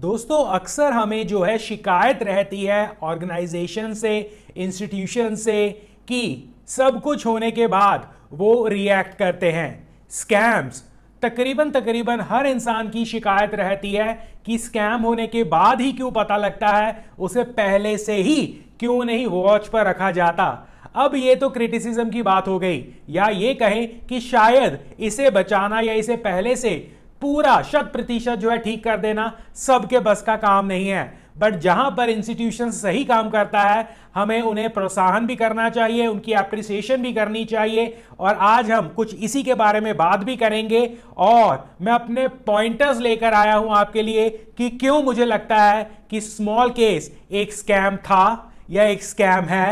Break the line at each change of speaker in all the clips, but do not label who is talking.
दोस्तों अक्सर हमें जो है शिकायत रहती है ऑर्गेनाइजेशन से इंस्टीट्यूशन से कि सब कुछ होने के बाद वो रिएक्ट करते हैं स्कैम्स तकरीबन तकरीबन हर इंसान की शिकायत रहती है कि स्कैम होने के बाद ही क्यों पता लगता है उसे पहले से ही क्यों नहीं वॉच पर रखा जाता अब ये तो क्रिटिसिज्म की बात हो गई या ये कहें कि शायद इसे बचाना या इसे पहले से पूरा शत प्रतिशत जो है ठीक कर देना सबके बस का काम नहीं है बट जहां पर इंस्टीट्यूशन सही काम करता है हमें उन्हें प्रोत्साहन भी करना चाहिए उनकी अप्रिसिएशन भी करनी चाहिए और आज हम कुछ इसी के बारे में बात भी करेंगे और मैं अपने पॉइंटर्स लेकर आया हूं आपके लिए कि क्यों मुझे लगता है कि स्मॉल केस एक स्कैम था या एक स्कैम है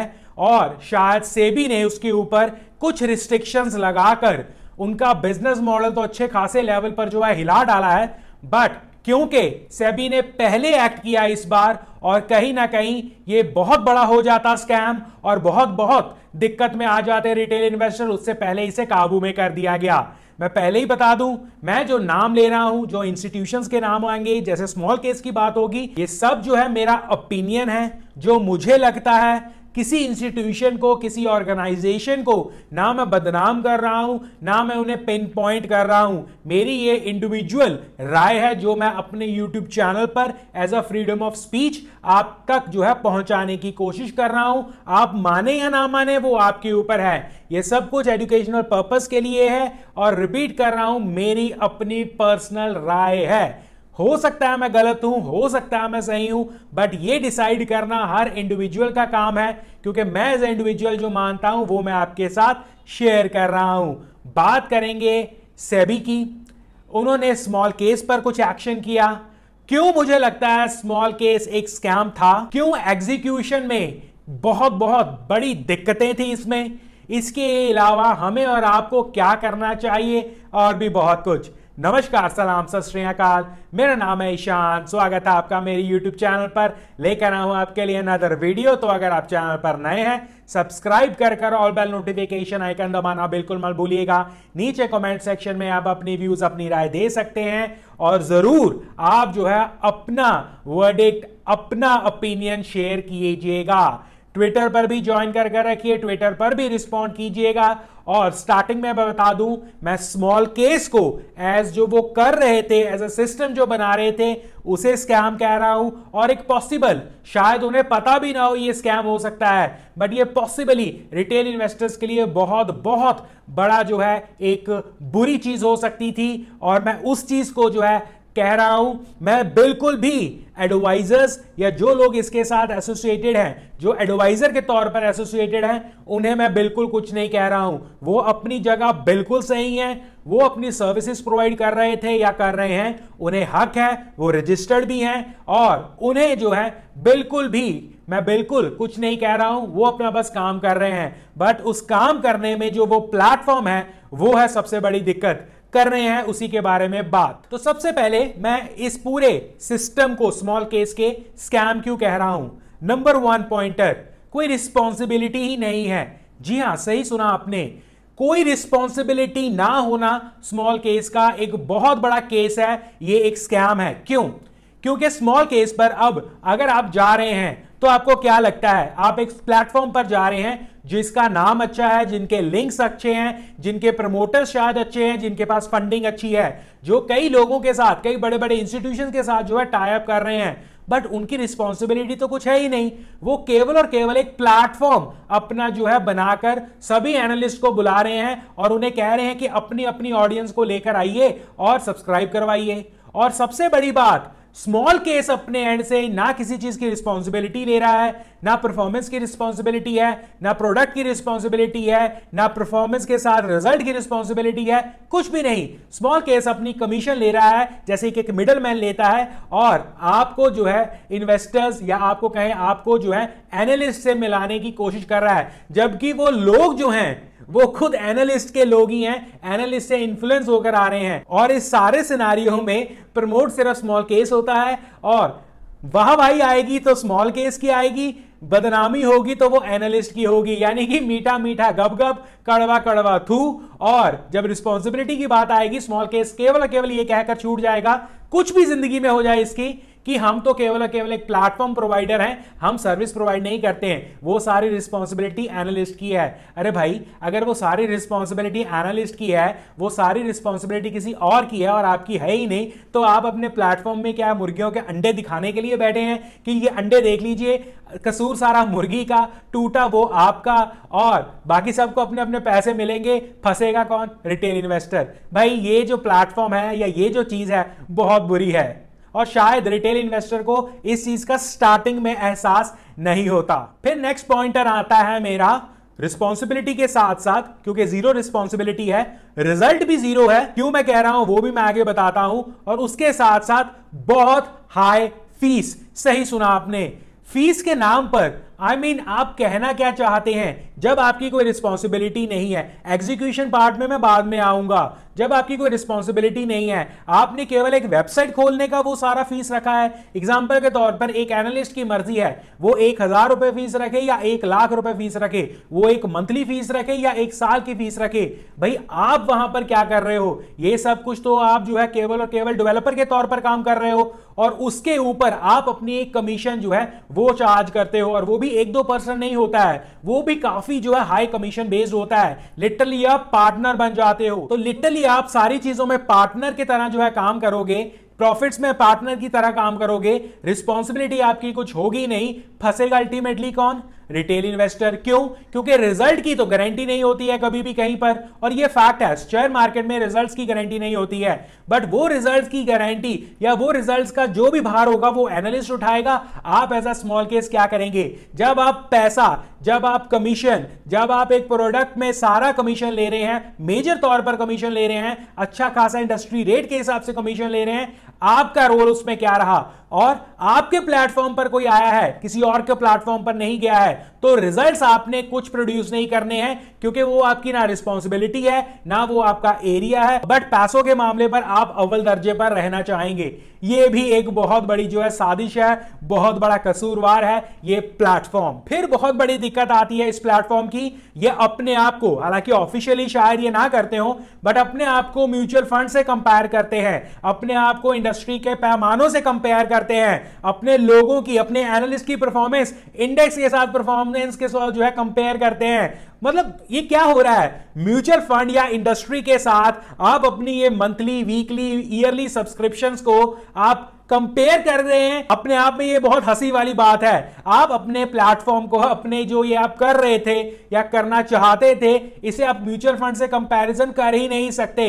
और शायद सेबी ने उसके ऊपर कुछ रिस्ट्रिक्शंस लगाकर उनका बिजनेस मॉडल तो अच्छे खासे लेवल पर जो है हिला डाला है बट क्योंकि सेबी ने पहले एक्ट किया इस बार और कहीं ना कहीं ये बहुत बड़ा हो जाता स्कैम और बहुत बहुत दिक्कत में आ जाते रिटेल इन्वेस्टर उससे पहले इसे काबू में कर दिया गया मैं पहले ही बता दूं मैं जो नाम ले रहा हूं जो इंस्टीट्यूशंस के नाम आएंगे जैसे स्मॉल केस की बात होगी ये सब जो है मेरा ओपिनियन है जो मुझे लगता है किसी इंस्टीट्यूशन को किसी ऑर्गेनाइजेशन को ना मैं बदनाम कर रहा हूं ना मैं उन्हें पिन पॉइंट कर रहा हूं मेरी ये इंडिविजुअल राय है जो मैं अपने यूट्यूब चैनल पर as a freedom of speech आप तक जो है पहुंचाने की कोशिश कर रहा हूं आप माने या ना माने वो आपके ऊपर है ये सब कुछ एजुकेशनल पर्पज के लिए है और रिपीट कर रहा हूं मेरी अपनी पर्सनल राय है हो सकता है मैं गलत हूं हो सकता है मैं सही हूं बट ये डिसाइड करना हर इंडिविजुअल का काम है क्योंकि मैं एज ए इंडिविजुअल जो मानता हूं वो मैं आपके साथ शेयर कर रहा हूं बात करेंगे सेबी की उन्होंने स्मॉल केस पर कुछ एक्शन किया क्यों मुझे लगता है स्मॉल केस एक स्कैम था क्यों एग्जीक्यूशन में बहुत बहुत बड़ी दिक्कतें थी इसमें इसके अलावा हमें और आपको क्या करना चाहिए और भी बहुत कुछ नमस्कार सलाम सत श्रीकाल मेरा नाम है ईशान स्वागत है आपका मेरी यूट्यूब चैनल पर लेकर आया हूँ आपके लिए अनदर वीडियो तो अगर आप चैनल पर नए हैं सब्सक्राइब कर कर ऑल बेल नोटिफिकेशन आइकन दबाना बिल्कुल मत भूलिएगा नीचे कमेंट सेक्शन में आप अपनी व्यूज अपनी राय दे सकते हैं और जरूर आप जो है अपना वर्डिक्ट अपना ओपिनियन शेयर कीजिएगा ट्विटर पर भी ज्वाइन कर कर रखिए ट्विटर पर भी रिस्पॉन्ड कीजिएगा और स्टार्टिंग में बता दूं मैं स्मॉल केस को एज जो वो कर रहे थे एज अ सिस्टम जो बना रहे थे उसे स्कैम कह रहा हूं और एक पॉसिबल शायद उन्हें पता भी ना हो ये स्कैम हो सकता है बट ये पॉसिबली रिटेल इन्वेस्टर्स के लिए बहुत बहुत बड़ा जो है एक बुरी चीज हो सकती थी और मैं उस चीज को जो है कह रहा हूं मैं बिल्कुल भी एडवाइजर्स या जो लोग इसके साथ एसोसिएटेड हैं जो एडवाइजर के तौर पर एसोसिएटेड हैं उन्हें मैं बिल्कुल कुछ नहीं कह रहा हूं वो अपनी जगह बिल्कुल सही है वो अपनी सर्विसेज प्रोवाइड कर रहे थे या कर रहे हैं उन्हें हक है वो रजिस्टर्ड भी हैं और उन्हें जो है बिल्कुल भी मैं बिल्कुल कुछ नहीं कह रहा हूं वो अपना बस काम कर रहे हैं बट उस काम करने में जो वो प्लेटफॉर्म है वो है सबसे बड़ी दिक्कत कर रहे हैं उसी के बारे में बात तो सबसे पहले मैं इस पूरे सिस्टम को स्मॉल केस के स्कैम क्यों कह रहा हूं नंबर वन पॉइंटर कोई रिस्पॉन्सिबिलिटी ही नहीं है जी हाँ सही सुना आपने कोई रिस्पॉन्सिबिलिटी ना होना स्मॉल केस का एक बहुत बड़ा केस है ये एक स्कैम है क्यों क्योंकि स्मॉल केस पर अब अगर आप जा रहे हैं तो आपको क्या लगता है आप एक प्लेटफॉर्म पर जा रहे हैं जिसका नाम अच्छा है जिनके लिंक्स अच्छे हैं जिनके प्रमोटर्स शायद अच्छे हैं जिनके पास फंडिंग अच्छी है जो कई लोगों के साथ कई बड़े बड़े इंस्टीट्यूशन के साथ जो है टाइप कर रहे हैं बट उनकी रिस्पॉन्सिबिलिटी तो कुछ है ही नहीं वो केवल और केवल एक प्लेटफॉर्म अपना जो है बनाकर सभी एनालिस्ट को बुला रहे हैं और उन्हें कह रहे हैं कि अपनी अपनी ऑडियंस को लेकर आइए और सब्सक्राइब करवाइए और सबसे बड़ी बात स्मॉल केस अपने एंड से ना किसी चीज की रिस्पॉन्सिबिलिटी ले रहा है ना परफॉर्मेंस की रिस्पॉन्सिबिलिटी है ना प्रोडक्ट की रिस्पॉन्सिबिलिटी है ना परफॉर्मेंस के साथ रिजल्ट की रिस्पॉन्सिबिलिटी है कुछ भी नहीं स्मॉल केस अपनी कमीशन ले रहा है जैसे कि एक मिडल मैन लेता है और आपको जो है इन्वेस्टर्स या आपको कहें आपको जो है एनालिस्ट से मिलाने की कोशिश कर रहा है जबकि वो लोग जो हैं वो खुद एनालिस्ट के लोग ही हैं एनालिस्ट से इन्फ्लुएंस होकर आ रहे हैं और इस सारे सिनारियों में प्रमोट सिर्फ स्मॉल केस होता है और वाह भाई आएगी तो स्मॉल केस की आएगी बदनामी होगी तो वो एनालिस्ट की होगी यानी कि मीठा मीठा गप गप कड़वा कड़वा थू और जब रिस्पॉन्सिबिलिटी की बात आएगी स्मॉल केस केवल केवल ये कहकर छूट जाएगा कुछ भी जिंदगी में हो जाए इसकी कि हम तो केवल और केवल एक प्लेटफॉर्म प्रोवाइडर हैं हम सर्विस प्रोवाइड नहीं करते हैं वो सारी रिस्पॉन्सिबिलिटी एनालिस्ट की है अरे भाई अगर वो सारी रिस्पॉन्सिबिलिटी एनालिस्ट की है वो सारी रिस्पॉन्सिबिलिटी किसी और की है और आपकी है ही नहीं तो आप अपने प्लेटफॉर्म में क्या मुर्गियों के अंडे दिखाने के लिए बैठे हैं कि ये अंडे देख लीजिए कसूर सारा मुर्गी का टूटा वो आपका और बाकी सबको अपने अपने पैसे मिलेंगे फंसेगा कौन रिटेल इन्वेस्टर भाई ये जो प्लेटफॉर्म है या ये जो चीज है बहुत बुरी है और शायद रिटेल इन्वेस्टर को इस चीज का स्टार्टिंग में एहसास नहीं होता फिर नेक्स्ट पॉइंटर आता है मेरा रिस्पॉन्सिबिलिटी के साथ साथ क्योंकि जीरो रिस्पॉन्सिबिलिटी है रिजल्ट भी जीरो है क्यों मैं कह रहा हूं वो भी मैं आगे बताता हूं और उसके साथ साथ बहुत हाई फीस सही सुना आपने फीस के नाम पर आई I मीन mean, आप कहना क्या चाहते हैं जब आपकी कोई रिस्पॉन्सिबिलिटी नहीं है एग्जीक्यूशन पार्ट में मैं बाद में आऊंगा जब आपकी कोई रिस्पॉन्सिबिलिटी नहीं है आपने केवल एक वेबसाइट खोलने का वो सारा फीस रखा है एग्जाम्पल के तौर पर एक एनालिस्ट की मर्जी है वो एक हजार रुपए फीस रखे या एक लाख रुपए फीस रखे वो एक मंथली फीस रखे या एक साल की फीस रखे भाई आप वहां पर क्या कर रहे हो ये सब कुछ तो आप जो है केवल और केवल डेवलपर के तौर पर काम कर रहे हो और उसके ऊपर आप अपनी एक कमीशन जो है वो चार्ज करते हो और वो भी एक दो परसेंट नहीं होता है वो भी काफी जो है हाई कमीशन बेस्ड होता है लिटरली आप पार्टनर बन जाते हो तो लिटरली आप सारी चीजों में पार्टनर की तरह जो है काम करोगे प्रॉफिट्स में पार्टनर की तरह काम करोगे रिस्पॉन्सिबिलिटी आपकी कुछ होगी नहीं फंसेगा अल्टीमेटली कौन रिटेल इन्वेस्टर क्यों क्योंकि रिजल्ट की तो गारंटी नहीं होती है कभी भी कहीं पर और ये फैक्ट है शेयर मार्केट में रिजल्ट्स की गारंटी नहीं होती है बट वो रिजल्ट्स की गारंटी या वो रिजल्ट्स का जो भी भार होगा वो एनालिस्ट उठाएगा आप एज अ स्मॉल केस क्या करेंगे जब आप पैसा जब आप कमीशन जब आप एक प्रोडक्ट में सारा कमीशन ले रहे हैं मेजर तौर पर कमीशन ले रहे हैं अच्छा खासा इंडस्ट्री रेट के हिसाब से कमीशन ले रहे हैं आपका रोल उसमें क्या रहा और आपके प्लेटफॉर्म पर कोई आया है किसी और के प्लेटफॉर्म पर नहीं गया है तो रिजल्ट्स आपने कुछ प्रोड्यूस नहीं करने हैं क्योंकि वो आपकी ना रिस्पॉन्सिबिलिटी है ना वो आपका एरिया है बट पैसों के मामले पर आप अव्वल दर्जे पर रहना चाहेंगे ये भी एक बहुत बड़ी जो है साजिश है बहुत बड़ा कसूरवार है ये प्लेटफॉर्म फिर बहुत बड़ी दिक्कत आती है इस प्लेटफॉर्म की ये अपने आप को हालांकि ऑफिशियली शायद ये ना करते हो बट अपने आप को म्यूचुअल फंड से कंपेयर करते हैं अपने आप को इंडस्ट्री के पैमानों से कंपेयर करते हैं अपने लोगों की अपने एनालिस्ट की परफॉर्मेंस इंडेक्स के साथ परफॉर्मेंस के साथ जो है कंपेयर करते हैं मतलब ये क्या हो रहा है म्यूचुअल फंड या इंडस्ट्री के साथ आप अपनी ये मंथली वीकली ईयरली सब्सक्रिप्शंस को आप कंपेयर कर रहे हैं अपने आप में ये बहुत हंसी वाली बात है आप अपने प्लेटफॉर्म को अपने जो ये आप कर रहे थे या करना चाहते थे इसे आप म्यूचुअल फंड से कंपैरिजन कर ही नहीं सकते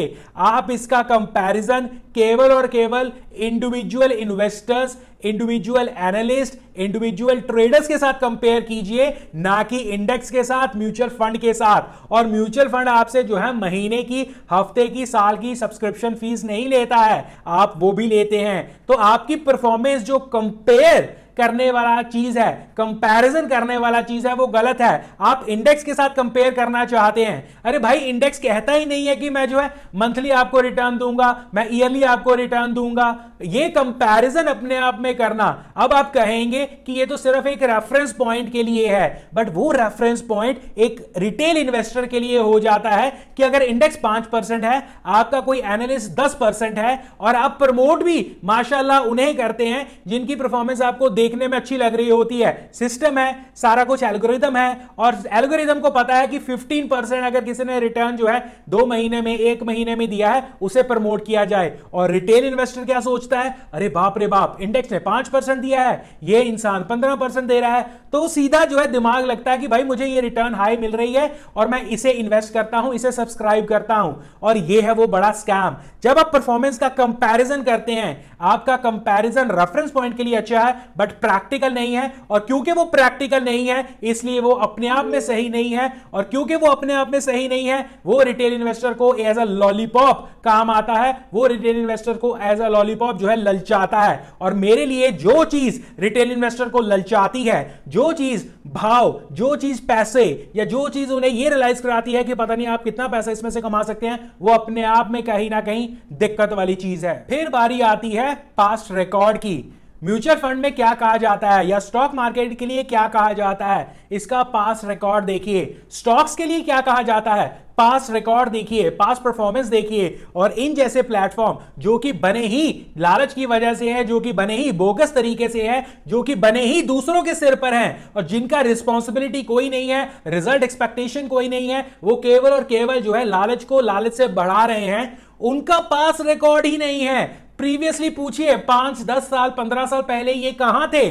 आप इसका कंपैरिजन केवल और केवल individual investors individual analyst individual traders के साथ कंपेयर कीजिए ना कि इंडेक्स के साथ म्यूचुअल फंड के साथ और म्यूचुअल फंड आपसे जो है महीने की हफ्ते की साल की सब्सक्रिप्शन फीस नहीं लेता है आप वो भी लेते हैं तो आपकी परफॉर्मेंस जो कंपेयर करने वाला चीज है कंपैरिजन करने वाला चीज है वो गलत है आप इंडेक्स के साथ कंपेयर करना चाहते हैं अरे भाई इंडेक्स कहता ही नहीं है कि मैं जो है मंथली आपको रिटर्न दूंगा मैं ईयरली आपको रिटर्न दूंगा ये कंपैरिजन अपने आप में करना अब आप कहेंगे कि ये तो सिर्फ एक रेफरेंस पॉइंट के लिए है बट वो रेफरेंस पॉइंट एक रिटेल इन्वेस्टर के लिए हो जाता है कि अगर इंडेक्स पांच है आपका कोई एनालिस्ट दस परसेंट है और आप प्रमोट भी माशाला उन्हें करते हैं जिनकी परफॉर्मेंस आपको दे देखने में अच्छी लग रही होती है सिस्टम है सारा कुछ एल्गोरिदम है और एल्गोरिदम को पता है कि 15 परसेंट अगर किसी ने रिटर्न जो है दो महीने में एक महीने में दिया है उसे प्रमोट किया जाए और रिटेल इन्वेस्टर क्या सोचता है अरे बाप रे बाप इंडेक्स ने पांच दिया है ये इंसान पंद्रह दे रहा है तो सीधा जो है दिमाग लगता है कि भाई मुझे ये रिटर्न हाई मिल रही है और मैं इसे इन्वेस्ट करता हूं इसे सब्सक्राइब करता हूं और ये है वो बड़ा स्कैम जब आप परफॉर्मेंस का कंपैरिजन करते हैं आपका कंपैरिजन रेफरेंस पॉइंट के लिए अच्छा है बट प्रैक्टिकल नहीं है और क्योंकि वो प्रैक्टिकल नहीं है इसलिए वो अपने आप में सही नहीं है और क्योंकि वो अपने आप में सही नहीं है वो रिटेल इन्वेस्टर को एज अ लॉलीपॉप काम आता है वो रिटेल इन्वेस्टर को एज अ लॉलीपॉप जो है ललचाता है और मेरे लिए जो चीज रिटेल इन्वेस्टर को ललचाती है जो चीज भाव जो चीज पैसे या जो चीज उन्हें यह रियलाइज कराती है कि पता नहीं आप कितना पैसा इसमें से कमा सकते हैं वो अपने आप में कहीं ना कहीं दिक्कत वाली चीज है फिर बारी आती है पास्ट रिकॉर्ड की म्यूचुअल फंड में क्या कहा जाता है या स्टॉक मार्केट के लिए क्या कहा जाता है इसका पास रिकॉर्ड देखिए स्टॉक्स के लिए क्या कहा जाता है पास रिकॉर्ड देखिए पास परफॉर्मेंस देखिए और इन जैसे प्लेटफॉर्म जो कि बने ही लालच की वजह से है जो कि बने ही बोगस तरीके से है जो कि बने ही दूसरों के सिर पर हैं और जिनका रिस्पॉन्सिबिलिटी कोई नहीं है रिजल्ट एक्सपेक्टेशन कोई नहीं है वो केवल और केवल जो है लालच को लालच से बढ़ा रहे हैं उनका पास रिकॉर्ड ही नहीं है प्रीवियसली पूछिए पांच दस साल पंद्रह साल पहले ये कहां थे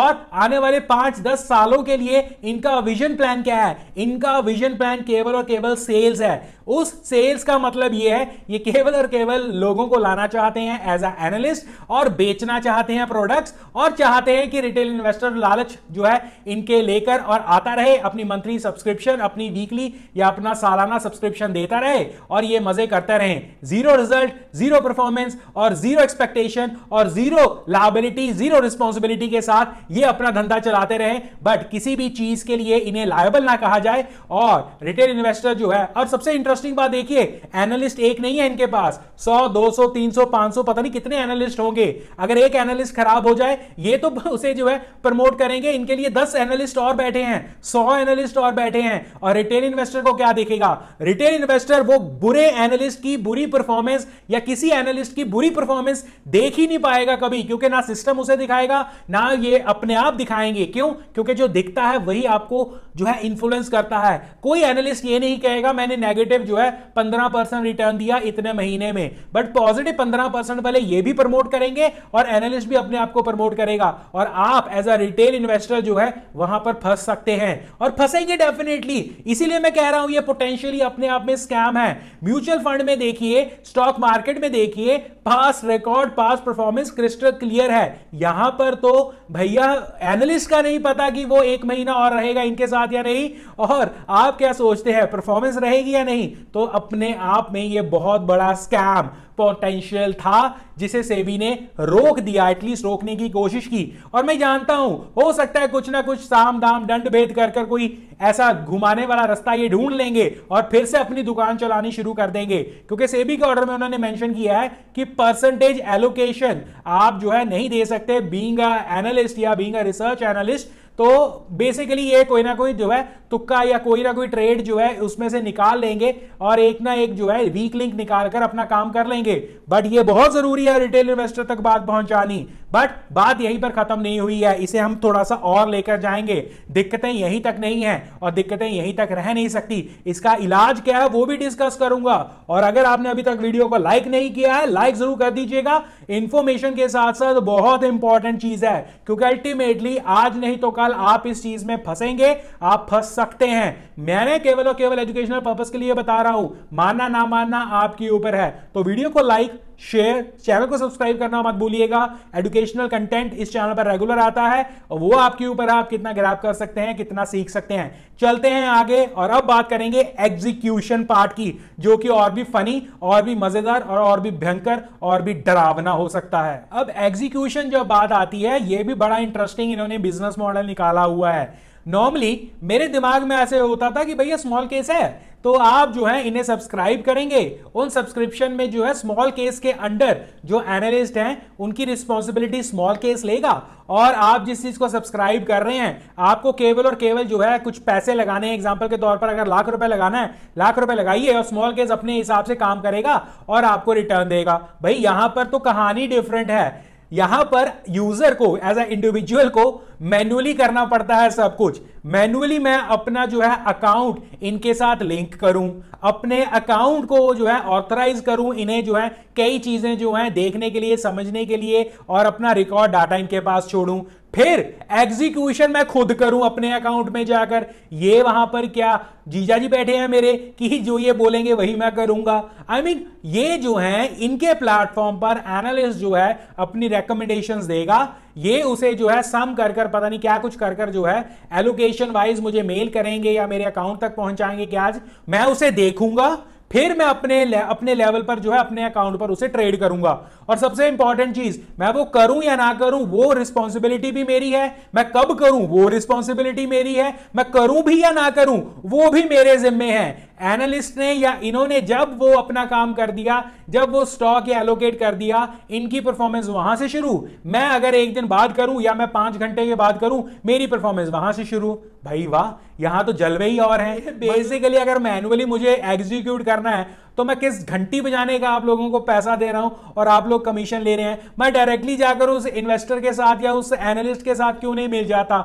और आने वाले पांच दस सालों के लिए इनका विजन प्लान क्या है इनका विजन प्लान केवल और केवल सेल्स है उस सेल्स का मतलब ये है ये केवल और केवल लोगों को लाना चाहते हैं एज अ एनालिस्ट और बेचना चाहते हैं प्रोडक्ट्स और चाहते हैं कि रिटेल इन्वेस्टर लालच जो है इनके लेकर और आता रहे अपनी मंथली सब्सक्रिप्शन अपनी वीकली या अपना सालाना सब्सक्रिप्शन देता रहे और ये मजे करते रहे जीरो रिजल्ट जीरो परफॉर्मेंस और जीरो जीरो एक्सपेक्टेशन और जीरो लाइबिलिटी जीरो रिस्पॉन्सिबिलिटी के साथ ये अपना धंधा चलाते रहे बट किसी भी चीज के लिए इन्हें लाइबल ना कहा जाए और रिटेल इन्वेस्टर जो है और सबसे इंटरेस्टिंग बात देखिए एनालिस्ट एक नहीं है इनके पास सौ सौ दो तीन सौ पांच सौ पता नहीं कितने एनालिस्ट होंगे अगर एक एनालिस्ट खराब हो जाए ये तो उसे जो है प्रमोट करेंगे इनके लिए दस एनालिस्ट और बैठे हैं सौ एनालिस्ट और बैठे हैं और रिटेल इन्वेस्टर को क्या देखेगा रिटेल इन्वेस्टर वो बुरे एनालिस्ट की बुरी परफॉर्मेंस या किसी एनालिस्ट की बुरी परफॉर्मेंस परफॉर्मेंस देख ही नहीं पाएगा कभी क्योंकि ना सिस्टम उसे दिखाएगा ना ये अपने आप दिखाएंगे क्यों क्योंकि जो दिखता है वही आपको जो है इन्फ्लुएंस करता है कोई एनालिस्ट ये नहीं कहेगा मैंने नेगेटिव जो है पंद्रह परसेंट रिटर्न दिया इतने महीने में बट पॉजिटिव पंद्रह परसेंट पहले ये भी प्रमोट करेंगे और एनालिस्ट भी अपने आप को प्रमोट करेगा और आप एज अ रिटेल इन्वेस्टर जो है वहां पर फंस सकते हैं और फंसेंगे डेफिनेटली इसीलिए मैं कह रहा हूं ये पोटेंशियली अपने आप में स्कैम है म्यूचुअल फंड में देखिए स्टॉक मार्केट में देखिए past record past performance crystal clear है यहां पर तो भैया एनालिस्ट का नहीं पता कि वो एक महीना और रहेगा इनके साथ या नहीं और आप क्या सोचते हैं परफॉर्मेंस रहेगी या नहीं तो अपने आप में ये बहुत बड़ा स्कैम पोटेंशियल था जिसे सेबी ने रोक दिया एटलीस्ट रोकने की कोशिश की और मैं जानता हूं हो सकता है कुछ ना कुछ साम दाम दंड भेद कर कर कोई ऐसा घुमाने वाला रास्ता ये ढूंढ लेंगे और फिर से अपनी दुकान चलानी शुरू कर देंगे क्योंकि सेबी के ऑर्डर में उन्होंने मेंशन किया है कि परसेंटेज एलोकेशन आप जो है नहीं दे सकते बींग एनालिस्ट या बींग रिसर्च एनालिस्ट तो बेसिकली ये कोई ना कोई जो है तुक्का या कोई ना कोई ट्रेड जो है उसमें से निकाल लेंगे और एक ना एक जो है वीक लिंक निकाल कर अपना काम कर लेंगे बट ये बहुत जरूरी है रिटेल इन्वेस्टर तक बात पहुंचानी बट बात यहीं पर खत्म नहीं हुई है इसे हम थोड़ा सा और लेकर जाएंगे दिक्कतें यहीं तक नहीं है और दिक्कतें यहीं तक रह नहीं सकती इसका इलाज क्या है वो भी डिस्कस करूंगा और अगर आपने अभी तक वीडियो को लाइक नहीं किया है लाइक जरूर कर दीजिएगा इंफॉर्मेशन के साथ साथ बहुत इंपॉर्टेंट चीज है क्योंकि अल्टीमेटली आज नहीं तो कल कल आप इस चीज में फंसेंगे आप फंस सकते हैं मैंने केवल और केवल एजुकेशनल पर्पज के लिए बता रहा हूं मानना ना मानना आपके ऊपर है तो वीडियो को लाइक शेयर चैनल को सब्सक्राइब करना मत भूलिएगा एजुकेशनल कंटेंट इस चैनल पर रेगुलर आता है और वो आपके ऊपर आप कितना ग्राफ कर सकते हैं कितना सीख सकते हैं चलते हैं आगे और अब बात करेंगे एग्जीक्यूशन पार्ट की जो कि और भी फनी और भी मजेदार और और भी भयंकर और भी डरावना हो सकता है अब एग्जीक्यूशन जब बात आती है यह भी बड़ा इंटरेस्टिंग इन्होंने बिजनेस मॉडल निकाला हुआ है नॉर्मली मेरे दिमाग में ऐसे होता था कि भैया स्मॉल केस है तो आप जो है इन्हें सब्सक्राइब करेंगे उन सब्सक्रिप्शन में जो है स्मॉल केस के अंडर जो एनालिस्ट हैं उनकी रिस्पॉन्सिबिलिटी स्मॉल केस लेगा और आप जिस चीज को सब्सक्राइब कर रहे हैं आपको केवल और केवल जो है कुछ पैसे लगाने हैं एग्जाम्पल के तौर पर अगर लाख रुपए लगाना है लाख रुपए लगाइए और स्मॉल केस अपने हिसाब से काम करेगा और आपको रिटर्न देगा भाई यहां पर तो कहानी डिफरेंट है यहां पर यूजर को एज ए इंडिविजुअल को मैनुअली करना पड़ता है सब कुछ मैनुअली मैं अपना जो है अकाउंट इनके साथ लिंक करूं अपने अकाउंट को जो है ऑथराइज करूं इन्हें जो है कई चीजें जो है देखने के लिए समझने के लिए और अपना रिकॉर्ड डाटा इनके पास छोड़ूं फिर एग्जीक्यूशन मैं खुद करूं अपने अकाउंट में जाकर ये वहां पर क्या जीजा जी बैठे हैं मेरे कि जो ये बोलेंगे वही मैं करूंगा आई I मीन mean, ये जो है इनके प्लेटफॉर्म पर एनालिस्ट जो है अपनी रिकमेंडेशन देगा ये उसे जो है सम कर कर पता नहीं क्या कुछ कर कर जो है एलोकेशन वाइज मुझे मेल करेंगे या मेरे अकाउंट तक पहुंचाएंगे क्या आज मैं उसे देखूंगा फिर मैं अपने ले, अपने लेवल पर जो है अपने अकाउंट पर उसे ट्रेड करूंगा और सबसे इंपॉर्टेंट चीज मैं वो करूं या ना करूं वो रिस्पॉन्सिबिलिटी भी मेरी है मैं कब करूं वो रिस्पॉन्सिबिलिटी मेरी है मैं करूं भी या ना करूं वो भी मेरे जिम्मे है एनालिस्ट ने या इन्होंने जब वो अपना काम कर दिया जब वो स्टॉक या एलोकेट कर दिया इनकी परफॉर्मेंस वहां से शुरू मैं अगर एक दिन बात करूं या मैं पांच घंटे के बाद करूं मेरी परफॉर्मेंस वहां से शुरू भाई वाह यहां तो जलवे ही और है बेसिकली अगर मैनुअली मुझे एग्जीक्यूट करना है तो मैं किस घंटी बजाने का आप लोगों को पैसा दे रहा हूं और आप लोग कमीशन ले रहे हैं मैं डायरेक्टली जाकर उस इन्वेस्टर के साथ या उस एनालिस्ट के साथ क्यों नहीं मिल जाता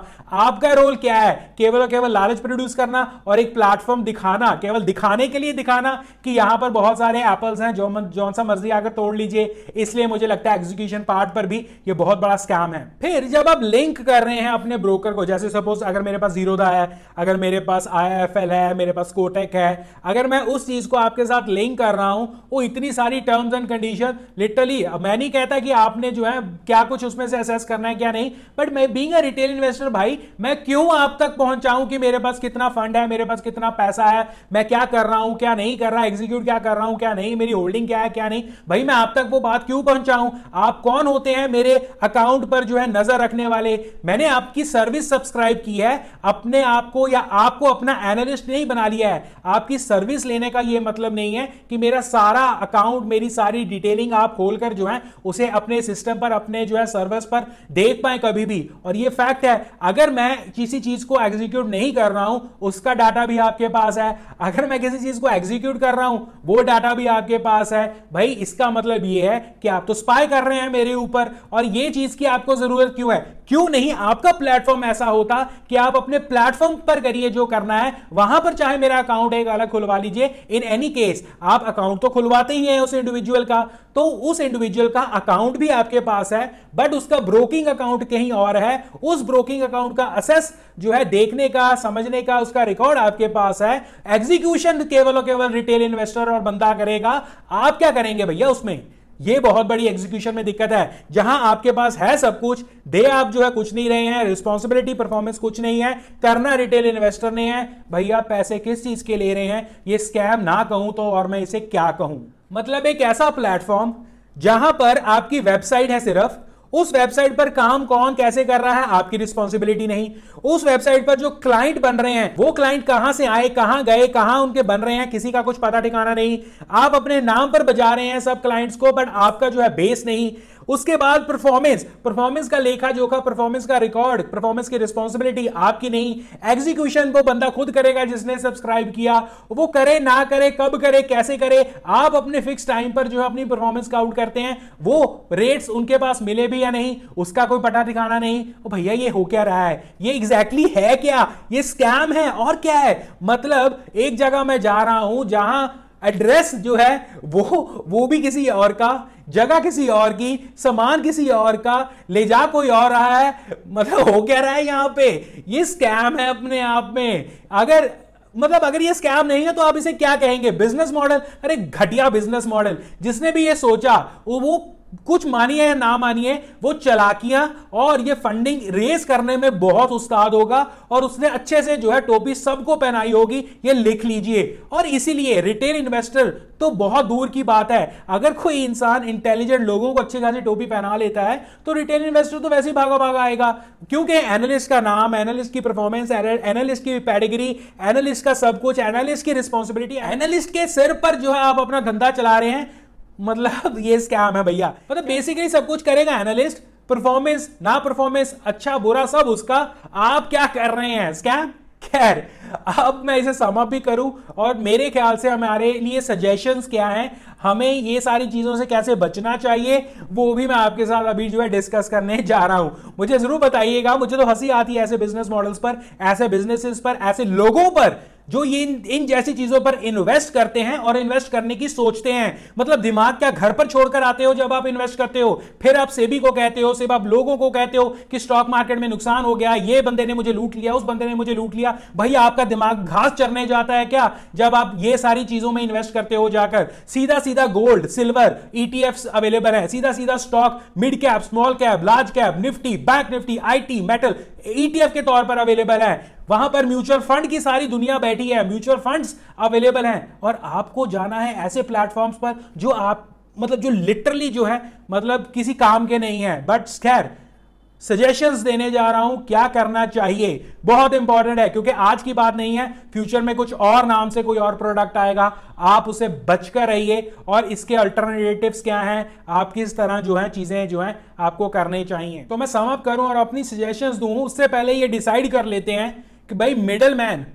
आपका रोल क्या है केवल और केवल लालच प्रोड्यूस करना और एक प्लेटफॉर्म दिखाना केवल दिखाने के लिए दिखाना कि यहां पर बहुत सारे एप्पल्स हैं जो जौन सा मर्जी आकर तोड़ लीजिए इसलिए मुझे लगता है एग्जीक्यूशन पार्ट पर भी ये बहुत बड़ा स्कैम है फिर जब आप लिंक कर रहे हैं अपने ब्रोकर को जैसे सपोज अगर मेरे पास जीरो है अगर मेरे पास आई है मेरे पास कोटेक है अगर मैं उस चीज को आपके साथ प्लेइंग कर रहा हूं वो इतनी सारी टर्म्स एंड कंडीशन लिटरली मैं नहीं कहता कि आपने जो है क्या कुछ उसमें से असेस करना है क्या नहीं बट मैं बींग अ रिटेल इन्वेस्टर भाई मैं क्यों आप तक पहुंचाऊं कि मेरे पास कितना फंड है मेरे पास कितना पैसा है मैं क्या कर रहा हूं क्या नहीं कर रहा एग्जीक्यूट क्या कर रहा हूं क्या नहीं मेरी होल्डिंग क्या है क्या नहीं भाई मैं आप तक वो बात क्यों पहुंचाऊं आप कौन होते हैं मेरे अकाउंट पर जो है नजर रखने वाले मैंने आपकी सर्विस सब्सक्राइब की है अपने आप को या आपको अपना एनालिस्ट नहीं बना लिया है आपकी सर्विस लेने का यह मतलब नहीं है कि मेरा सारा अकाउंट मेरी सारी डिटेलिंग आप खोलकर जो है उसे अपने सिस्टम पर अपने जो है सर्वर्स पर देख पाए कभी भी और ये फैक्ट है अगर मैं किसी चीज को एग्जीक्यूट नहीं कर रहा हूं उसका डाटा भी आपके पास है अगर मैं किसी चीज को एग्जीक्यूट कर रहा हूं वो डाटा भी आपके पास है भाई इसका मतलब ये है कि आप तो स्पाई कर रहे हैं मेरे ऊपर और ये चीज की आपको जरूरत क्यों है क्यों नहीं आपका प्लेटफॉर्म ऐसा होता कि आप अपने प्लेटफॉर्म पर करिए जो करना है वहां पर चाहे मेरा अकाउंट एक अलग खुलवा लीजिए इन एनी केस आप अकाउंट तो खुलवाते ही हैं उस इंडिविजुअल का तो उस इंडिविजुअल का अकाउंट भी आपके पास है बट उसका ब्रोकिंग अकाउंट कहीं और है उस ब्रोकिंग अकाउंट का असेस जो है देखने का समझने का उसका रिकॉर्ड आपके पास है एग्जीक्यूशन केवल और केवल रिटेल इन्वेस्टर और बंदा करेगा आप क्या करेंगे भैया उसमें ये बहुत बड़ी एग्जीक्यूशन में दिक्कत है जहां आपके पास है सब कुछ दे आप जो है कुछ नहीं रहे हैं रिस्पॉन्सिबिलिटी परफॉर्मेंस कुछ नहीं है करना रिटेल इन्वेस्टर ने है भैया पैसे किस चीज के ले रहे हैं ये स्कैम ना कहूं तो और मैं इसे क्या कहूं मतलब एक ऐसा प्लेटफॉर्म जहां पर आपकी वेबसाइट है सिर्फ उस वेबसाइट पर काम कौन कैसे कर रहा है आपकी रिस्पॉन्सिबिलिटी नहीं उस वेबसाइट पर जो क्लाइंट बन रहे हैं वो क्लाइंट कहां से आए कहां गए कहां उनके बन रहे हैं किसी का कुछ पता ठिकाना नहीं आप अपने नाम पर बजा रहे हैं सब क्लाइंट्स को बट आपका जो है बेस नहीं उसके बाद परफॉर्मेंस परफॉर्मेंस का लेखा जोखा परफॉर्मेंस का रिकॉर्ड परफॉर्मेंस की रिस्पॉन्सिबिलिटी आपकी नहीं एग्जीक्यूशन वो बंदा खुद करेगा जिसने सब्सक्राइब किया वो करे ना करे कब करे कैसे करे आप अपने फिक्स टाइम पर जो है अपनी परफॉर्मेंस काउंट करते हैं वो रेट्स उनके पास मिले भी या नहीं उसका कोई पटा ठिकाना नहीं ओ भैया ये हो क्या रहा है ये एग्जैक्टली exactly है क्या ये स्कैम है और क्या है मतलब एक जगह मैं जा रहा हूं जहां एड्रेस जो है वो वो भी किसी और का जगह किसी और की सामान किसी और का ले जा कोई और रहा है मतलब हो क्या रहा है यहाँ पे ये स्कैम है अपने आप में अगर मतलब अगर ये स्कैम नहीं है तो आप इसे क्या कहेंगे बिजनेस मॉडल अरे घटिया बिजनेस मॉडल जिसने भी ये सोचा वो कुछ मानिए या ना मानिए वो चलाकियां और ये फंडिंग रेस करने में बहुत उस्ताद होगा और उसने अच्छे से जो है टोपी सबको पहनाई होगी ये लिख लीजिए और इसीलिए रिटेल इन्वेस्टर तो बहुत दूर की बात है अगर कोई इंसान इंटेलिजेंट लोगों को अच्छी खासी टोपी पहना लेता है तो रिटेल इन्वेस्टर तो वैसे ही भागा भागा आएगा क्योंकि एनालिस्ट का नाम एनालिस्ट की परफॉर्मेंस एनालिस्ट की पैडिग्री एनालिस्ट का सब कुछ एनालिस्ट की रिस्पॉन्सिबिलिटी एनालिस्ट के सिर पर जो है आप अपना धंधा चला रहे हैं मतलब ये स्कैम है भैया मतलब बेसिकली सब कुछ करेगा एनालिस्ट परफॉर्मेंस ना परफॉर्मेंस अच्छा बुरा सब उसका आप क्या कर रहे हैं स्कैम खैर अब मैं इसे समअप भी करूं और मेरे ख्याल से हमारे लिए सजेशंस क्या हैं हमें ये सारी चीज़ों से कैसे बचना चाहिए वो भी मैं आपके साथ अभी जो है डिस्कस करने जा रहा हूं मुझे ज़रूर बताइएगा मुझे तो हंसी आती है ऐसे बिजनेस मॉडल्स पर ऐसे बिजनेसेस पर ऐसे लोगों पर जो ये इन, इन जैसी चीजों पर इन्वेस्ट करते हैं और इन्वेस्ट करने की सोचते हैं मतलब दिमाग क्या घर पर छोड़कर आते हो जब आप इन्वेस्ट करते हो फिर आप सेबी को कहते हो सिर्फ आप लोगों को कहते हो कि स्टॉक मार्केट में नुकसान हो गया ये बंदे ने मुझे लूट लिया उस बंदे ने मुझे लूट लिया भाई आप आपका दिमाग घास चरने जाता है क्या जब आप ये सारी चीजों में इन्वेस्ट करते हो जाकर सीधा सीधा गोल्ड सिल्वर ईटीएफ अवेलेबल है सीधा सीधा stock mid cap small cap large cap Nifty bank Nifty IT metal ETF के तौर पर अवेलेबल है वहां पर म्यूचुअल फंड की सारी दुनिया बैठी है म्यूचुअल फंड्स अवेलेबल हैं और आपको जाना है ऐसे प्लेटफॉर्म्स पर जो आप मतलब जो लिटरली जो है मतलब किसी काम के नहीं है बट खैर सजेशंस देने जा रहा हूं क्या करना चाहिए बहुत इंपॉर्टेंट है क्योंकि आज की बात नहीं है फ्यूचर में कुछ और नाम से कोई और प्रोडक्ट आएगा आप उसे बचकर रहिए और इसके अल्टरनेटिव्स क्या हैं आप किस तरह जो है चीजें जो है आपको करने चाहिए तो मैं समअप करूं और अपनी सजेशंस दूं उससे पहले ये डिसाइड कर लेते हैं कि भाई मिडल मैन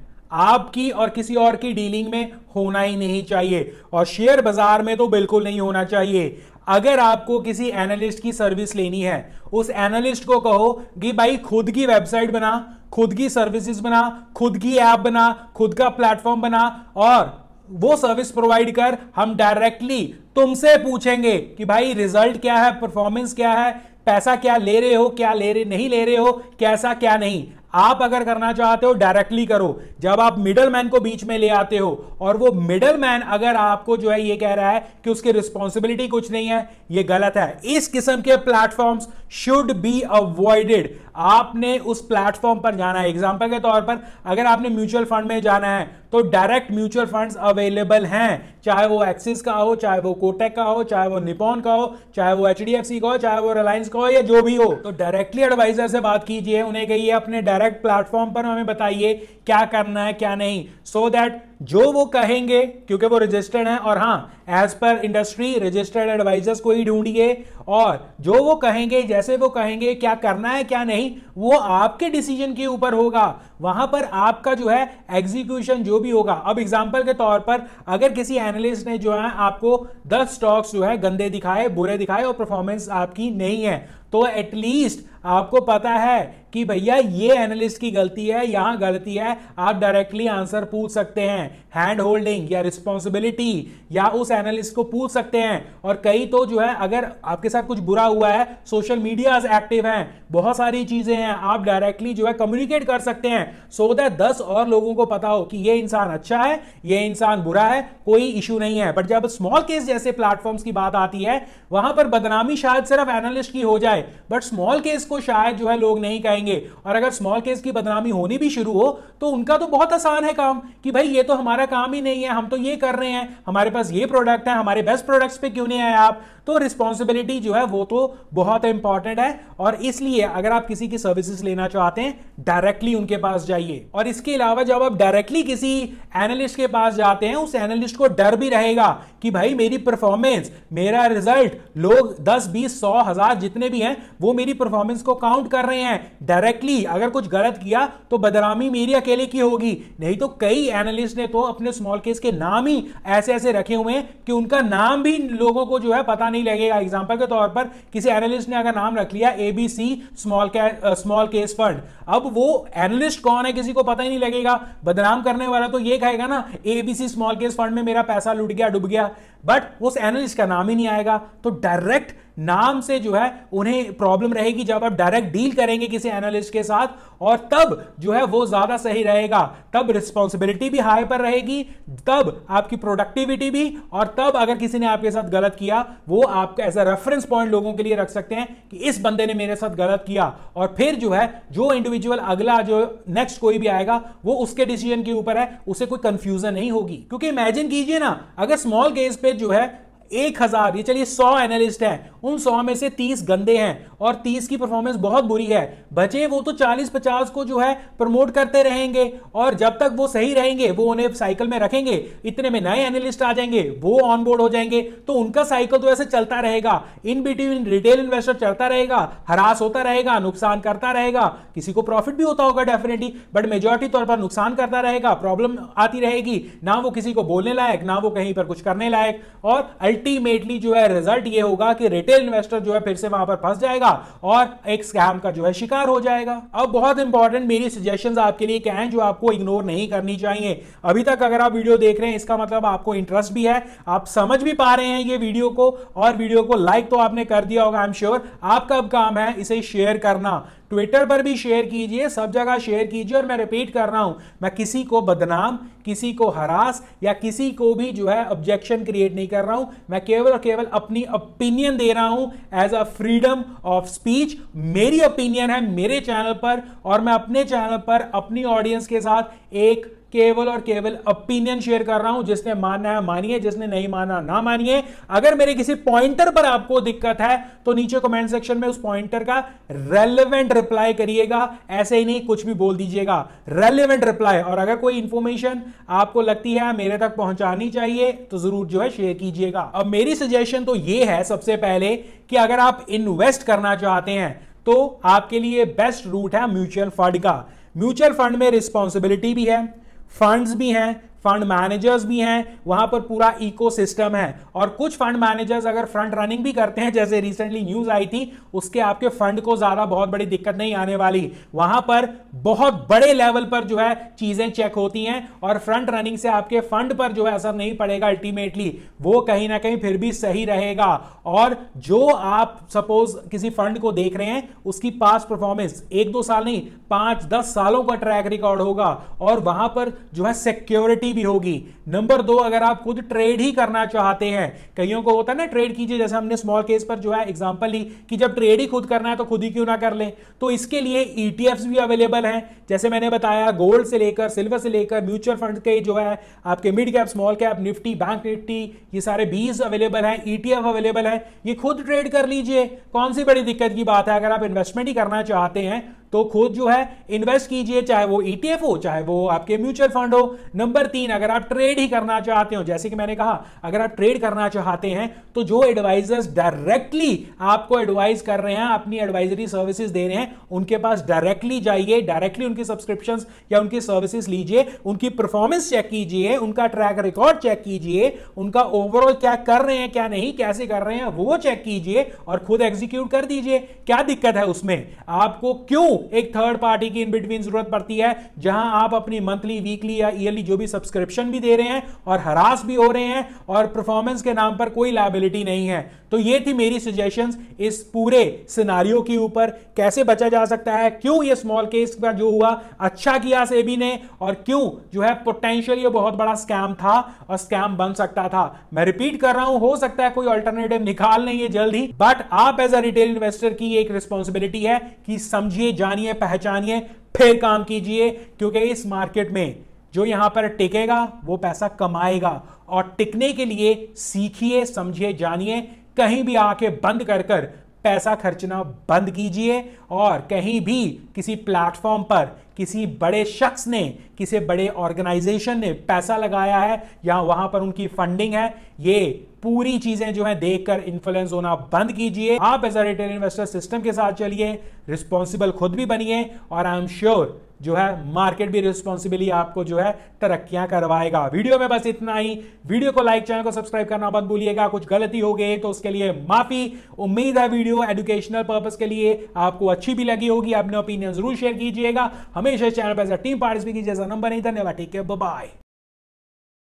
आपकी और किसी और की डीलिंग में होना ही नहीं चाहिए और शेयर बाजार में तो बिल्कुल नहीं होना चाहिए अगर आपको किसी एनालिस्ट की सर्विस लेनी है उस एनालिस्ट को कहो कि भाई खुद की वेबसाइट बना खुद की सर्विसेज बना खुद की ऐप बना खुद का प्लेटफॉर्म बना और वो सर्विस प्रोवाइड कर हम डायरेक्टली तुमसे पूछेंगे कि भाई रिजल्ट क्या है परफॉर्मेंस क्या है पैसा क्या ले रहे हो क्या ले रहे नहीं ले रहे हो कैसा क्या नहीं आप अगर करना चाहते हो डायरेक्टली करो जब आप मिडल मैन को बीच में ले आते हो और वो मिडल मैन अगर आपको जो है ये कह रहा है कि उसकी रिस्पॉन्सिबिलिटी कुछ नहीं है ये गलत है इस किस्म के प्लेटफॉर्म्स शुड बी अवॉइडेड आपने उस प्लेटफॉर्म पर जाना है एग्जाम्पल के तौर पर अगर आपने म्यूचुअल फंड में जाना है तो डायरेक्ट म्यूचुअल फंड्स अवेलेबल हैं चाहे वो एक्सिस का हो चाहे वो कोटेक का हो चाहे वो निपोन का हो चाहे वो एच का हो चाहे वो रिलायंस का हो या जो भी हो तो डायरेक्टली एडवाइजर से बात कीजिए उन्हें कहिए अपने डायरेक्ट प्लेटफॉर्म पर हमें बताइए क्या करना है क्या नहीं सो so दैट जो वो कहेंगे क्योंकि वो रजिस्टर्ड हैं और हाँ as per industry registered advisers को ही ढूंढिए और जो वो कहेंगे जैसे वो कहेंगे क्या करना है क्या नहीं वो आपके डिसीजन के ऊपर होगा वहां पर आपका जो है एग्जीक्यूशन जो भी होगा अब एग्जाम्पल के तौर पर अगर किसी एनालिस्ट ने जो है आपको दस स्टॉक्स जो है गंदे दिखाए बुरे दिखाए और परफॉर्मेंस आपकी नहीं है तो एटलीस्ट आपको पता है कि भैया ये एनालिस्ट की गलती है यहां गलती है आप डायरेक्टली आंसर पूछ सकते हैं हैंड होल्डिंग या रिस्पॉन्सिबिलिटी या उस एनालिस्ट को पूछ सकते हैं और कई तो जो है अगर आपके साथ कुछ बुरा हुआ है सोशल मीडिया एक्टिव हैं बहुत सारी चीजें हैं आप डायरेक्टली जो है कम्युनिकेट कर सकते हैं सो so दैट दस और लोगों को पता हो कि ये इंसान अच्छा है ये इंसान बुरा है कोई इशू नहीं है बट जब स्मॉल केस जैसे प्लेटफॉर्म्स की बात आती है वहां पर बदनामी शायद सिर्फ एनालिस्ट की हो जाए है बट स्मॉल केस को शायद जो है लोग नहीं कहेंगे और अगर स्मॉल केस की बदनामी होनी भी शुरू हो तो उनका तो बहुत आसान है काम कि भाई ये तो हमारा काम ही नहीं है हम तो ये कर रहे हैं हमारे पास ये प्रोडक्ट है हमारे बेस्ट प्रोडक्ट्स पे क्यों नहीं आए आप तो रिस्पॉन्सिबिलिटी जो है वो तो बहुत इंपॉर्टेंट है और इसलिए अगर आप किसी की सर्विसेज लेना चाहते हैं डायरेक्टली उनके पास जाइए और इसके अलावा जब आप डायरेक्टली किसी एनालिस्ट के पास जाते हैं उस एनालिस्ट को डर भी रहेगा कि भाई मेरी परफॉर्मेंस मेरा रिजल्ट लोग दस बीस सौ हजार जितने भी हैं हैं वो मेरी परफॉर्मेंस को काउंट कर रहे हैं डायरेक्टली अगर कुछ गलत किया तो बदनामी मेरी अकेले की होगी नहीं तो कई एनालिस्ट ने तो अपने स्मॉल केस के नाम ही ऐसे ऐसे रखे हुए हैं कि उनका नाम भी लोगों को जो है पता नहीं लगेगा एग्जाम्पल के तौर पर किसी एनालिस्ट ने अगर नाम रख लिया ABC small small case fund अब वो एनालिस्ट कौन है किसी को पता ही नहीं लगेगा बदनाम करने वाला तो ये कहेगा ना एबीसी स्मॉल केस फंड में मेरा पैसा लुट गया डूब गया बट उस एनालिस्ट का नाम ही नहीं आएगा तो डायरेक्ट नाम से जो है उन्हें प्रॉब्लम रहेगी जब आप डायरेक्ट डील करेंगे किसी एनालिस्ट के साथ और तब जो है वो ज्यादा सही रहेगा तब रिस्पॉन्सिबिलिटी भी हाई पर रहेगी तब आपकी प्रोडक्टिविटी भी और तब अगर किसी ने आपके साथ गलत किया वो आपका एज अ रेफरेंस पॉइंट लोगों के लिए रख सकते हैं कि इस बंदे ने मेरे साथ गलत किया और फिर जो है जो इंडिविजुअल अगला जो नेक्स्ट कोई भी आएगा वो उसके डिसीजन के ऊपर है उसे कोई कंफ्यूजन नहीं होगी क्योंकि इमेजिन कीजिए ना अगर स्मॉल केस पे जो है एक हजार ये चलिए सौ एनालिस्ट हैं उन सौ में से तीस गंदे हैं और तीस की परफॉर्मेंस बहुत बुरी है बचे वो तो चालीस पचास को जो है प्रमोट करते रहेंगे और जब तक वो सही रहेंगे वो उन्हें साइकिल में रखेंगे इतने में नए एनालिस्ट आ जाएंगे वो ऑन बोर्ड हो जाएंगे तो उनका साइकिल तो ऐसे चलता रहेगा इन बिटवीन रिटेल इन्वेस्टर चलता रहेगा हरास होता रहेगा नुकसान करता रहेगा किसी को प्रॉफिट भी होता होगा डेफिनेटली बट मेजोरिटी तौर पर नुकसान करता रहेगा प्रॉब्लम आती रहेगी ना वो किसी को बोलने लायक ना वो कहीं पर कुछ करने लायक और अल्टी अल्टीमेटली जो है रिजल्ट ये होगा कि रिटेल इन्वेस्टर जो है फिर से वहां पर फंस जाएगा और एक स्कैम का जो है शिकार हो जाएगा अब बहुत इंपॉर्टेंट मेरी सजेशंस आपके लिए क्या हैं जो आपको इग्नोर नहीं करनी चाहिए अभी तक अगर आप वीडियो देख रहे हैं इसका मतलब आपको इंटरेस्ट भी है आप समझ भी पा रहे हैं ये वीडियो को और वीडियो को लाइक तो आपने कर दिया होगा आई एम श्योर आपका अब काम है इसे शेयर करना ट्विटर पर भी शेयर कीजिए सब जगह शेयर कीजिए और मैं रिपीट कर रहा हूं मैं किसी को बदनाम किसी को हरास या किसी को भी जो है ऑब्जेक्शन क्रिएट नहीं कर रहा हूं मैं केवल और केवल अपनी ओपिनियन दे रहा हूं as a freedom of speech मेरी ओपिनियन है मेरे चैनल पर और मैं अपने चैनल पर अपनी ऑडियंस के साथ एक केवल और केवल ओपिनियन शेयर कर रहा हूं जिसने मानना है मानिए जिसने नहीं माना ना मानिए अगर मेरे किसी पॉइंटर पर आपको दिक्कत है तो नीचे कमेंट सेक्शन में उस पॉइंटर का रेलिवेंट रिप्लाई करिएगा ऐसे ही नहीं कुछ भी बोल दीजिएगा रेलिवेंट रिप्लाई और अगर कोई इंफॉर्मेशन आपको लगती है मेरे तक पहुंचानी चाहिए तो जरूर जो है शेयर कीजिएगा अब मेरी सजेशन तो ये है सबसे पहले कि अगर आप इन्वेस्ट करना चाहते हैं तो आपके लिए बेस्ट रूट है म्यूचुअल फंड का म्यूचुअल फंड में रिस्पॉन्सिबिलिटी भी है फंड्स भी हैं फंड मैनेजर्स भी हैं वहां पर पूरा इकोसिस्टम है और कुछ फंड मैनेजर्स अगर फ्रंट रनिंग भी करते हैं जैसे रिसेंटली न्यूज आई थी उसके आपके फंड को ज्यादा बहुत बड़ी दिक्कत नहीं आने वाली वहां पर बहुत बड़े लेवल पर जो है चीजें चेक होती हैं और फ्रंट रनिंग से आपके फंड पर जो है असर नहीं पड़ेगा अल्टीमेटली वो कहीं ना कहीं फिर भी सही रहेगा और जो आप सपोज किसी फंड को देख रहे हैं उसकी पास परफॉर्मेंस एक दो साल नहीं पांच दस सालों का ट्रैक रिकॉर्ड होगा और वहां पर जो है सिक्योरिटी मंदी भी होगी नंबर दो अगर आप खुद ट्रेड ही करना चाहते हैं कईयों को होता है ना ट्रेड कीजिए जैसे हमने स्मॉल केस पर जो है एग्जाम्पल ली कि जब ट्रेड ही खुद करना है तो खुद ही क्यों ना कर लें तो इसके लिए ई e भी अवेलेबल हैं जैसे मैंने बताया गोल्ड से लेकर सिल्वर से लेकर म्यूचुअल फंड के जो है आपके mid cap small cap Nifty bank Nifty ये सारे बीज अवेलेबल हैं ई अवेलेबल है ये खुद ट्रेड कर लीजिए कौन सी बड़ी दिक्कत की बात है अगर आप इन्वेस्टमेंट ही करना चाहते हैं तो खुद जो है इन्वेस्ट कीजिए चाहे वो ईटीएफ e हो चाहे वो आपके म्यूचुअल फंड हो नंबर तीन अगर आप ट्रेड ही करना चाहते हो जैसे कि मैंने कहा अगर आप ट्रेड करना चाहते हैं तो जो एडवाइजर्स डायरेक्टली आपको एडवाइज कर रहे हैं अपनी एडवाइजरी सर्विसेज दे रहे हैं उनके पास डायरेक्टली जाइए डायरेक्टली उनकी सब्सक्रिप्शन या उनकी सर्विसेज लीजिए उनकी परफॉर्मेंस चेक कीजिए उनका ट्रैक रिकॉर्ड चेक कीजिए उनका ओवरऑल क्या कर रहे हैं क्या नहीं कैसे कर रहे हैं वो चेक कीजिए और खुद एग्जीक्यूट कर दीजिए क्या दिक्कत है उसमें आपको क्यों एक थर्ड पार्टी की इन बिटवीन जरूरत पड़ती है जहां आप अपनी मंथली वीकली या ईयरली जो भी सब्सक्रिप्शन भी दे रहे हैं और हरास भी हो रहे हैं और परफॉर्मेंस के नाम पर कोई लाइबिलिटी नहीं है तो ये थी मेरी सजेशन इस पूरे सिनारियो के ऊपर कैसे बचा जा सकता है क्यों ये स्मॉल केस का जो हुआ अच्छा किया सेबी ने और क्यों जो है पोटेंशियल ये बहुत बड़ा स्कैम था और स्कैम बन सकता था मैं रिपीट कर रहा हूं हो सकता है कोई ऑल्टरनेटिव निकाल नहीं है जल्द ही बट आप एज अ रिटेल इन्वेस्टर की एक रिस्पॉन्सिबिलिटी है कि समझिए जाए जानिए पहचानिए फिर काम कीजिए क्योंकि इस मार्केट में जो यहां पर टिकेगा वो पैसा कमाएगा और टिकने के लिए सीखिए समझिए जानिए कहीं भी आके बंद कर कर पैसा खर्चना बंद कीजिए और कहीं भी किसी प्लेटफॉर्म पर किसी बड़े शख्स ने किसी बड़े ऑर्गेनाइजेशन ने पैसा लगाया है या वहां पर उनकी फंडिंग है ये पूरी चीजें जो है देखकर इन्फ्लुएंस होना बंद कीजिए आप as a retail investor system के साथ चलिए रिस्पॉन्सिबल खुद भी बनिए और आई एम श्योर जो है मार्केट भी रिस्पॉन्सिबली आपको जो है तरक्कियां करवाएगा वीडियो में बस इतना ही वीडियो को लाइक चैनल को सब्सक्राइब करना मत भूलिएगा कुछ गलती हो गई तो उसके लिए माफी उम्मीद है वीडियो एजुकेशनल पर्पज के लिए आपको अच्छी भी लगी होगी अपने ओपिनियन जरूर शेयर कीजिएगा हमेशा इस चैनल पर टीम पार्टिसिपेट कीजिए नंबर नहीं धन्यवाद ठीक है बाय